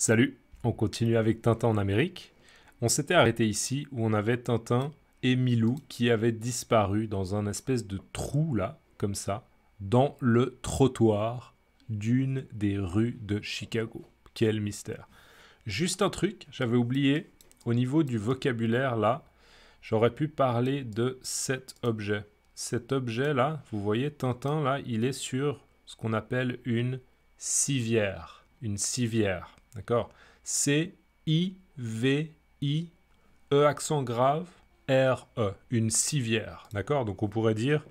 Salut, on continue avec Tintin en Amérique. On s'était arrêté ici où on avait Tintin et Milou qui avaient disparu dans un espèce de trou là, comme ça, dans le trottoir d'une des rues de Chicago. Quel mystère. Juste un truc, j'avais oublié, au niveau du vocabulaire là, j'aurais pu parler de cet objet. Cet objet là, vous voyez, Tintin là, il est sur ce qu'on appelle une civière. Une civière. D'accord C, I, V, I, E accent grave, R, E, une civière. D'accord Donc on pourrait dire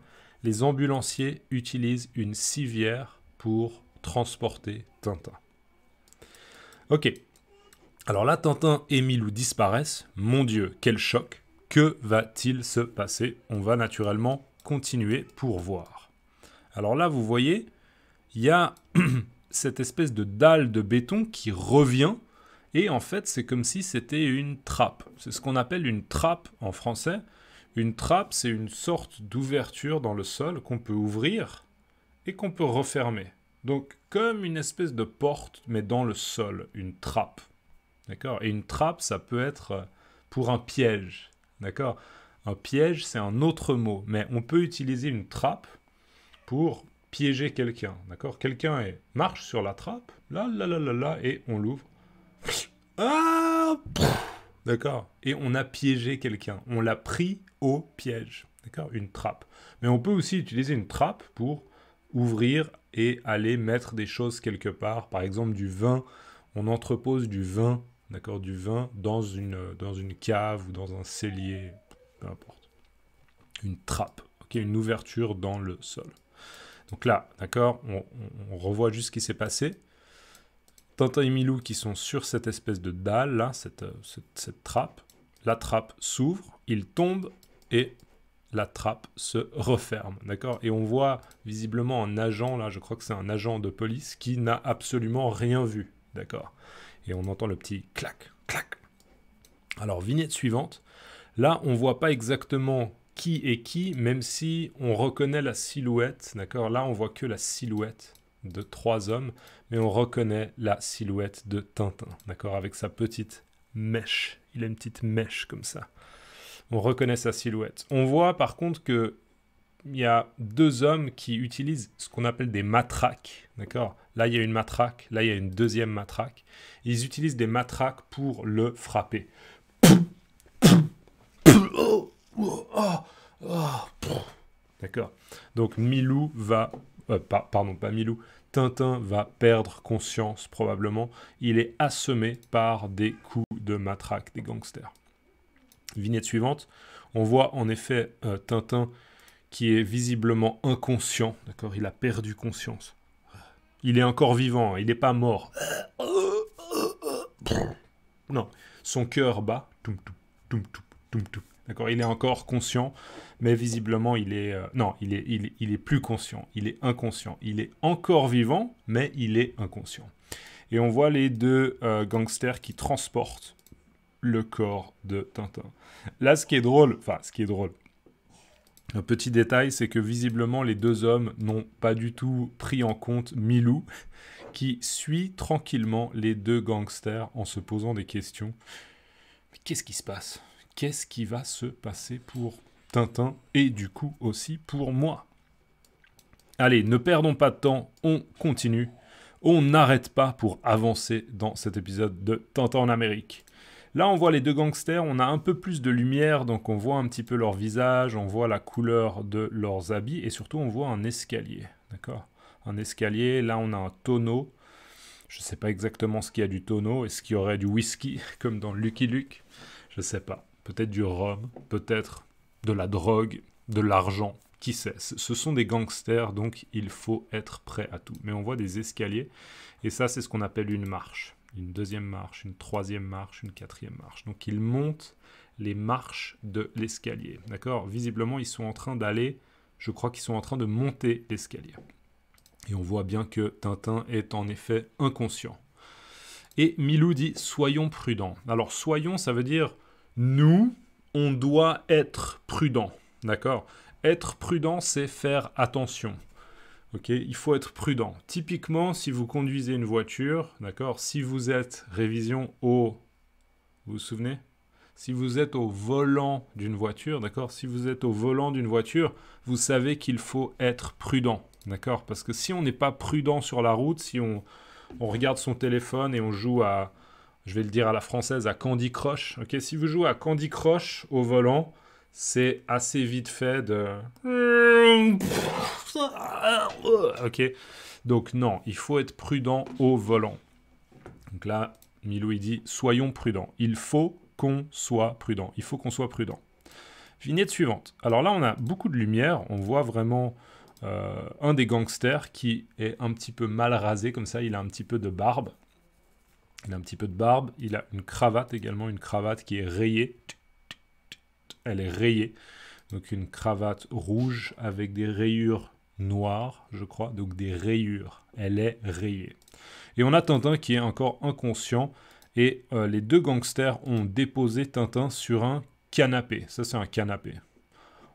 les ambulanciers utilisent une civière pour transporter Tintin. Ok. Alors là, Tintin et Milou disparaissent. Mon Dieu, quel choc. Que va-t-il se passer On va naturellement continuer pour voir. Alors là, vous voyez, il y a cette espèce de dalle de béton qui revient. Et en fait, c'est comme si c'était une trappe. C'est ce qu'on appelle une trappe en français. Une trappe, c'est une sorte d'ouverture dans le sol qu'on peut ouvrir et qu'on peut refermer. Donc, comme une espèce de porte, mais dans le sol, une trappe. D'accord Et une trappe, ça peut être pour un piège. D'accord Un piège, c'est un autre mot, mais on peut utiliser une trappe pour piéger quelqu'un, d'accord Quelqu'un marche sur la trappe, là, là, là, là, là, et on l'ouvre. Ah D'accord Et on a piégé quelqu'un, on l'a pris au piège, d'accord Une trappe. Mais on peut aussi utiliser une trappe pour ouvrir et aller mettre des choses quelque part, par exemple du vin, on entrepose du vin, d'accord Du vin dans une, dans une cave ou dans un cellier, peu importe. Une trappe, ok Une ouverture dans le sol. Donc là, d'accord, on, revoit juste ce qui s'est passé. Tintin et Milou qui sont sur cette espèce de dalle, là, cette, euh, trappe. La trappe s'ouvre, ils tombent et la trappe se referme, d'accord Et on voit visiblement un agent, là, je crois que c'est un agent de police, qui n'a absolument rien vu, d'accord Et on entend le petit clac, clac. Alors, vignette suivante. Là, on voit pas exactement qui est qui, même si on reconnaît la silhouette, d'accord Là, on voit que la silhouette de trois hommes, mais on reconnaît la silhouette de Tintin, d'accord Avec sa petite mèche. Il a une petite mèche comme ça. On reconnaît sa silhouette. On voit par contre que il y a deux hommes qui utilisent ce qu'on appelle des matraques, d'accord Là, il y a une matraque, là, il y a une deuxième matraque. Ils utilisent des matraques pour le frapper. Oh, oh, oh. D'accord. Donc Milou va... Euh, pardon, pas Milou. Tintin va perdre conscience probablement. Il est assommé par des coups de matraque des gangsters. Vignette suivante. On voit en effet euh, Tintin qui est visiblement inconscient. D'accord Il a perdu conscience. Il est encore vivant, hein, il n'est pas mort. Non, son cœur bat. Il est encore conscient, mais visiblement, il est. Euh, non, il est, plus conscient. Il est inconscient. Il est encore vivant, mais il est inconscient. Et on voit les deux euh, gangsters qui transportent le corps de Tintin. Là, ce qui est drôle, enfin, ce qui est drôle, un petit détail, c'est que visiblement, les deux hommes n'ont pas du tout pris en compte Milou, qui suit tranquillement les deux gangsters en se posant des questions. Mais qu'est-ce qui se passe qu'est-ce qui va se passer pour Tintin et du coup aussi pour moi. Allez, ne perdons pas de temps, on continue. On n'arrête pas pour avancer dans cet épisode de Tintin en Amérique. Là, on voit les deux gangsters, on a un peu plus de lumière, donc on voit un petit peu leur visage, on voit la couleur de leurs habits, et surtout on voit un escalier, d'accord Un escalier, là on a un tonneau, je ne sais pas exactement ce qu'il y a du tonneau, est-ce qu'il y aurait du whisky, comme dans Lucky Luke Je ne sais pas peut-être du rhum, peut-être de la drogue, de l'argent, qui sait. Ce sont des gangsters, donc il faut être prêt à tout. Mais on voit des escaliers, et ça c'est ce qu'on appelle une marche. Une deuxième marche, une troisième marche, une quatrième marche. Donc ils montent les marches de l'escalier. D'accord Visiblement, ils sont en train d'aller, je crois qu'ils sont en train de monter l'escalier. Et on voit bien que Tintin est en effet inconscient. Et Milou dit soyons prudents. Alors soyons, ça veut dire nous, on doit être prudent. D'accord Être prudent, c'est faire attention. Ok Il faut être prudent. Typiquement, si vous conduisez une voiture, d'accord Si vous êtes révision au. Vous vous souvenez si vous êtes au volant d'une voiture, d'accord Si vous êtes au volant d'une voiture, vous savez qu'il faut être prudent, d'accord Parce que si on n'est pas prudent sur la route, si on, on regarde son téléphone et on joue à, je vais le dire à la française, à Candy Crush. Ok, si vous jouez à Candy Crush au volant, c'est assez vite fait de. Ok, donc non, il faut être prudent au volant. Donc là, Milou il dit soyons prudents. Il faut qu'on soit prudent. Il faut qu'on soit prudent. Vignette suivante. Alors là, on a beaucoup de lumière. On voit vraiment euh, un des gangsters qui est un petit peu mal rasé comme ça. Il a un petit peu de barbe. Il a un petit peu de barbe. Il a une cravate également, une cravate qui est rayée. Elle est rayée. Donc une cravate rouge avec des rayures noires, je crois. Donc des rayures. Elle est rayée. Et on a Tintin qui est encore inconscient. Et euh, les deux gangsters ont déposé Tintin sur un canapé. Ça, c'est un canapé.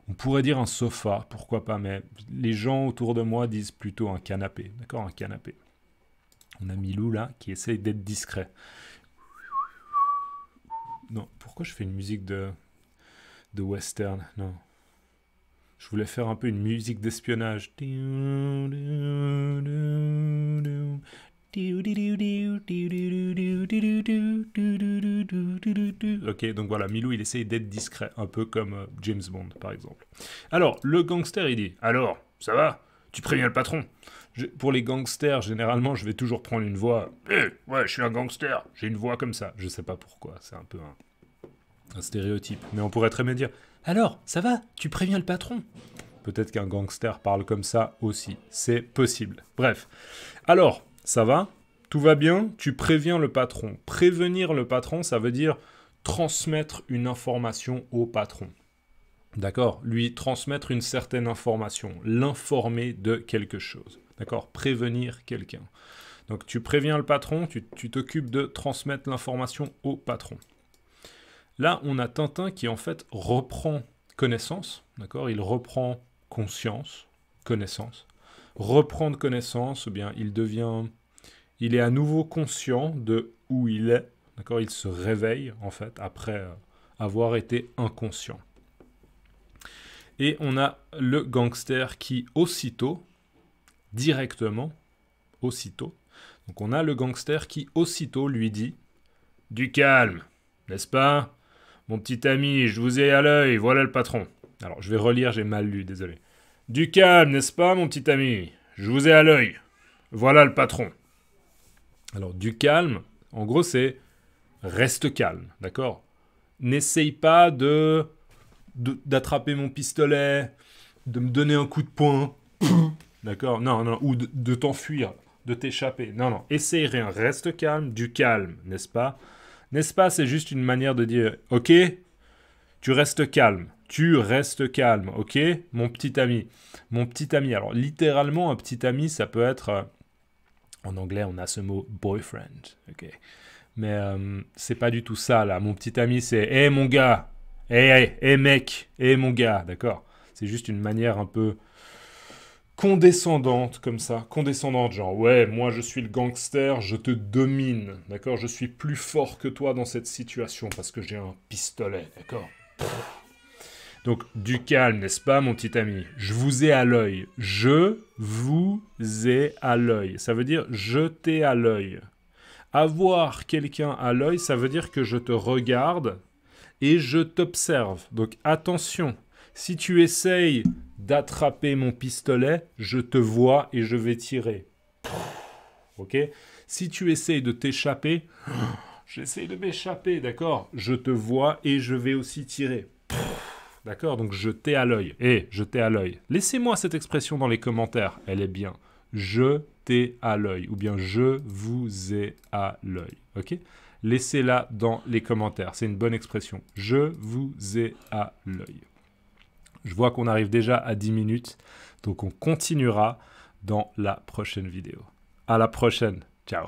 On pourrait dire un sofa, pourquoi pas, mais les gens autour de moi disent plutôt un canapé. D'accord Un canapé. On a Milou là qui essaye d'être discret. Non, pourquoi je fais une musique de, de western Non. Je voulais faire un peu une musique d'espionnage. Ok, donc voilà, Milou, il essaye d'être discret, un peu comme euh, James Bond, par exemple. Alors, le gangster, il dit, alors, ça va Tu préviens le patron pour les gangsters, généralement, je vais toujours prendre une voix. Eh, ouais, je suis un gangster, j'ai une voix comme ça. Je sais pas pourquoi, c'est un peu un, un stéréotype. Mais on pourrait très bien dire Alors, ça va, tu préviens le patron Peut-être qu'un gangster parle comme ça aussi. C'est possible. Bref. Alors, ça va Tout va bien Tu préviens le patron. Prévenir le patron, ça veut dire transmettre une information au patron. D'accord Lui transmettre une certaine information, l'informer de quelque chose. D'accord Prévenir quelqu'un. Donc tu préviens le patron, tu t'occupes de transmettre l'information au patron. Là, on a Tintin qui en fait reprend connaissance, d'accord Il reprend conscience, connaissance. Reprendre connaissance, eh bien, il devient, il est à nouveau conscient de où il est, d'accord Il se réveille en fait après avoir été inconscient. Et on a le gangster qui aussitôt, directement, aussitôt, donc on a le gangster qui aussitôt lui dit Du calme, n'est-ce pas Mon petit ami, je vous ai à l'œil, voilà le patron. Alors je vais relire, j'ai mal lu, désolé. Du calme, n'est-ce pas, mon petit ami Je vous ai à l'œil, voilà le patron. Alors du calme, en gros c'est reste calme, d'accord N'essaye pas de d'attraper mon pistolet, de me donner un coup de poing. D'accord Non, non, ou de, t'enfuir, de t'échapper. Non, non, essaye rien. Reste calme, du calme, n'est-ce pas N'est-ce pas C'est juste une manière de dire Ok, tu restes calme. Tu restes calme, ok Mon petit ami. Mon petit ami. Alors, littéralement, un petit ami, ça peut être. Euh, en anglais, on a ce mot boyfriend, ok Mais euh, c'est pas du tout ça, là. Mon petit ami, c'est Hé, eh, mon gars eh, eh, eh, mec, eh mon gars, d'accord C'est juste une manière un peu condescendante comme ça, condescendante genre ouais moi je suis le gangster, je te domine, d'accord Je suis plus fort que toi dans cette situation parce que j'ai un pistolet, d'accord Donc du calme, n'est-ce pas mon petit ami Je vous ai à l'œil, je vous ai à l'œil, ça veut dire je t'ai à l'œil. Avoir quelqu'un à l'œil, ça veut dire que je te regarde et je t'observe. Donc attention, si tu essayes d'attraper mon pistolet, je te vois et je vais tirer. Ok Si tu essayes de t'échapper, j'essaye de m'échapper, d'accord Je te vois et je vais aussi tirer. D'accord Donc je t'ai à l'œil. Eh, je t'ai à l'œil. Laissez-moi cette expression dans les commentaires, elle est bien. Je t'ai à l'œil ou bien je vous ai à l'œil. OK laissez-la dans les commentaires. C'est une bonne expression. Je vous ai à l'œil. Je vois qu'on arrive déjà à 10 minutes, donc on continuera dans la prochaine vidéo. À la prochaine. Ciao.